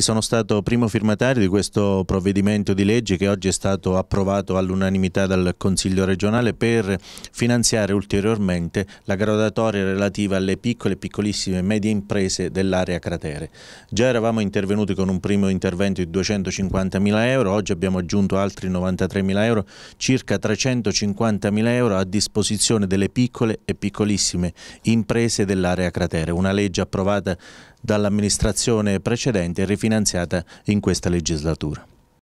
Sono stato primo firmatario di questo provvedimento di legge che oggi è stato approvato all'unanimità dal Consiglio regionale per finanziare ulteriormente la graduatoria relativa alle piccole e piccolissime medie imprese dell'area cratere. Già eravamo intervenuti con un primo intervento di 250.000 euro, oggi abbiamo aggiunto altri 93.000 euro, circa 350.000 euro a disposizione delle piccole e piccolissime imprese dell'area cratere. Una legge approvata dall'amministrazione precedente e rifinanziata finanziata in questa legislatura.